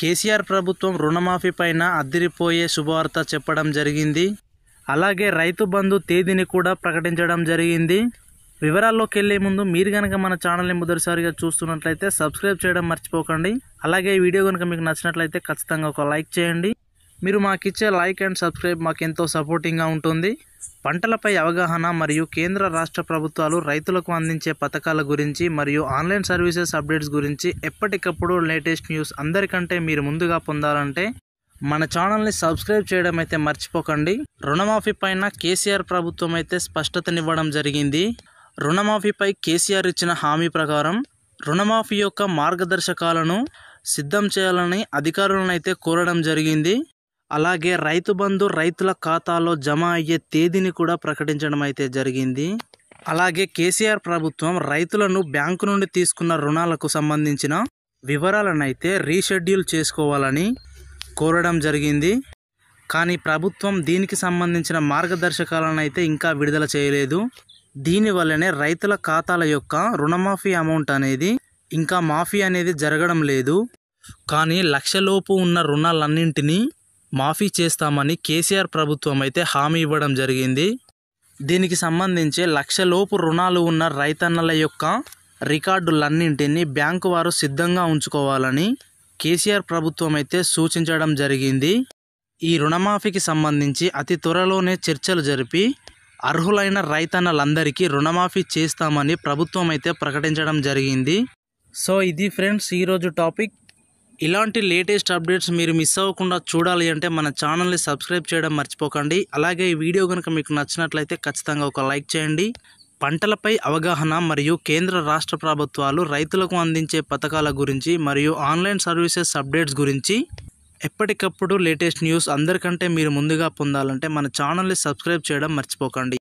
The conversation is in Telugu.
కేసీఆర్ ప్రభుత్వం రుణమాఫీ పైన అద్దిరిపోయే శుభవార్త చెప్పడం జరిగింది అలాగే రైతు బంధు తేదీని కూడా ప్రకటించడం జరిగింది వివరాల్లోకి వెళ్ళే ముందు మీరు కనుక మన ఛానల్ని మొదటిసారిగా చూస్తున్నట్లయితే సబ్స్క్రైబ్ చేయడం మర్చిపోకండి అలాగే ఈ వీడియో కనుక మీకు నచ్చినట్లయితే ఖచ్చితంగా ఒక లైక్ చేయండి మీరు మాకిచ్చే లైక్ అండ్ సబ్స్క్రైబ్ మాకెంతో సపోర్టింగ్గా ఉంటుంది పంటలపై అవగాహన మరియు కేంద్ర రాష్ట్ర ప్రభుత్వాలు రైతులకు అందించే పథకాల గురించి మరియు ఆన్లైన్ సర్వీసెస్ అప్డేట్స్ గురించి ఎప్పటికప్పుడు లేటెస్ట్ న్యూస్ అందరికంటే మీరు ముందుగా పొందాలంటే మన ఛానల్ని సబ్స్క్రైబ్ చేయడం అయితే మర్చిపోకండి రుణమాఫీ పైన కేసీఆర్ ప్రభుత్వం అయితే స్పష్టతనివ్వడం జరిగింది రుణమాఫీపై కేసీఆర్ ఇచ్చిన హామీ ప్రకారం రుణమాఫీ యొక్క మార్గదర్శకాలను సిద్ధం చేయాలని అధికారులను అయితే కోరడం జరిగింది అలాగే రైతు బంధు రైతుల ఖాతాలో జమ అయ్యే తేదీని కూడా ప్రకటించడం అయితే జరిగింది అలాగే కేసీఆర్ ప్రభుత్వం రైతులను బ్యాంకు నుండి తీసుకున్న రుణాలకు సంబంధించిన వివరాలను అయితే రీషెడ్యూల్ చేసుకోవాలని కోరడం జరిగింది కానీ ప్రభుత్వం దీనికి సంబంధించిన మార్గదర్శకాలను అయితే ఇంకా విడుదల చేయలేదు దీనివల్లనే రైతుల ఖాతాల యొక్క రుణమాఫీ అమౌంట్ అనేది ఇంకా మాఫీ అనేది జరగడం లేదు కానీ లక్షలోపు ఉన్న రుణాలన్నింటినీ మాఫీ చేస్తామని కేసీఆర్ ప్రభుత్వం అయితే హామీ ఇవ్వడం జరిగింది దీనికి సంబంధించి లక్షలోపు రుణాలు ఉన్న రైతన్నల యొక్క రికార్డులన్నింటినీ బ్యాంకు వారు సిద్ధంగా ఉంచుకోవాలని కేసీఆర్ ప్రభుత్వం అయితే సూచించడం జరిగింది ఈ రుణమాఫీకి సంబంధించి అతి త్వరలోనే చర్చలు జరిపి అర్హులైన రైతన్నలందరికీ రుణమాఫీ చేస్తామని ప్రభుత్వం అయితే ప్రకటించడం జరిగింది సో ఇది ఫ్రెండ్స్ ఈరోజు టాపిక్ ఇలాంటి లేటెస్ట్ అప్డేట్స్ మీరు మిస్ అవ్వకుండా చూడాలి అంటే మన ఛానల్ని సబ్స్క్రైబ్ చేయడం మర్చిపోకండి అలాగే ఈ వీడియో కనుక మీకు నచ్చినట్లయితే ఖచ్చితంగా ఒక లైక్ చేయండి పంటలపై అవగాహన మరియు కేంద్ర రాష్ట్ర ప్రభుత్వాలు రైతులకు అందించే పథకాల గురించి మరియు ఆన్లైన్ సర్వీసెస్ అప్డేట్స్ గురించి ఎప్పటికప్పుడు లేటెస్ట్ న్యూస్ అందరికంటే మీరు ముందుగా పొందాలంటే మన ఛానల్ని సబ్స్క్రైబ్ చేయడం మర్చిపోకండి